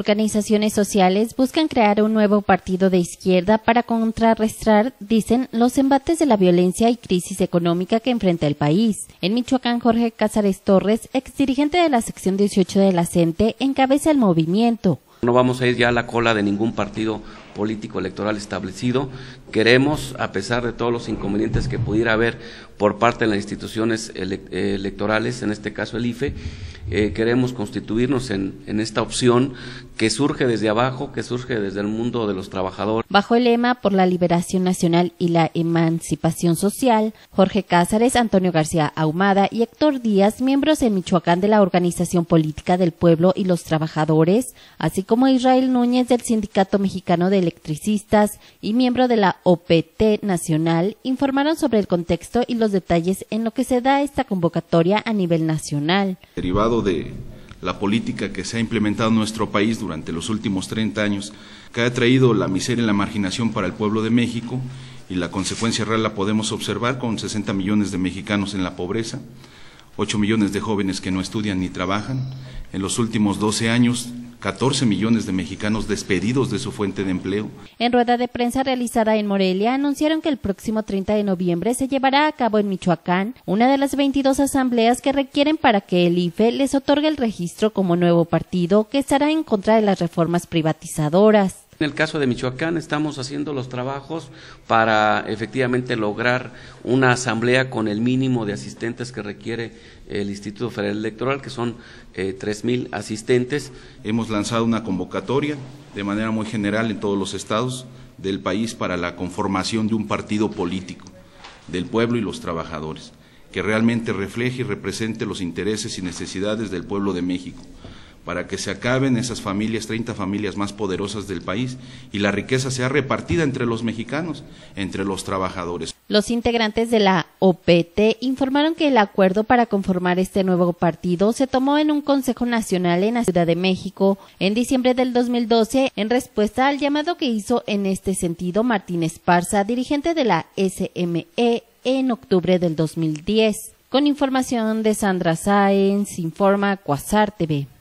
organizaciones sociales buscan crear un nuevo partido de izquierda para contrarrestar, dicen, los embates de la violencia y crisis económica que enfrenta el país. En Michoacán, Jorge Cázares Torres, ex dirigente de la sección 18 de la CENTE, encabeza el movimiento. No vamos a ir ya a la cola de ningún partido político electoral establecido. Queremos, a pesar de todos los inconvenientes que pudiera haber por parte de las instituciones electorales, en este caso el IFE, eh, queremos constituirnos en, esta opción que surge desde abajo, que surge desde el mundo de los trabajadores. Bajo el lema por la liberación nacional y la emancipación social, Jorge Cázares, Antonio García Ahumada y Héctor Díaz, miembros en Michoacán de la Organización Política del Pueblo y los Trabajadores, así como Israel Núñez del Sindicato Mexicano de Electricistas y miembro de la OPT Nacional, informaron sobre el contexto y los detalles en lo que se da esta convocatoria a nivel nacional. Derivado de la política que se ha implementado en nuestro país durante los últimos 30 años, que ha traído la miseria y la marginación para el pueblo de México, y la consecuencia real la podemos observar con 60 millones de mexicanos en la pobreza, 8 millones de jóvenes que no estudian ni trabajan. En los últimos 12 años 14 millones de mexicanos despedidos de su fuente de empleo. En rueda de prensa realizada en Morelia, anunciaron que el próximo 30 de noviembre se llevará a cabo en Michoacán una de las 22 asambleas que requieren para que el IFE les otorgue el registro como nuevo partido que estará en contra de las reformas privatizadoras. En el caso de Michoacán estamos haciendo los trabajos para efectivamente lograr una asamblea con el mínimo de asistentes que requiere el Instituto Federal Electoral, que son eh, tres mil asistentes. Hemos lanzado una convocatoria de manera muy general en todos los estados del país para la conformación de un partido político del pueblo y los trabajadores, que realmente refleje y represente los intereses y necesidades del pueblo de México para que se acaben esas familias, 30 familias más poderosas del país, y la riqueza sea repartida entre los mexicanos, entre los trabajadores. Los integrantes de la OPT informaron que el acuerdo para conformar este nuevo partido se tomó en un Consejo Nacional en la Ciudad de México en diciembre del 2012 en respuesta al llamado que hizo en este sentido Martínez Parza, dirigente de la SME, en octubre del 2010. Con información de Sandra Saenz, informa Cuasar TV.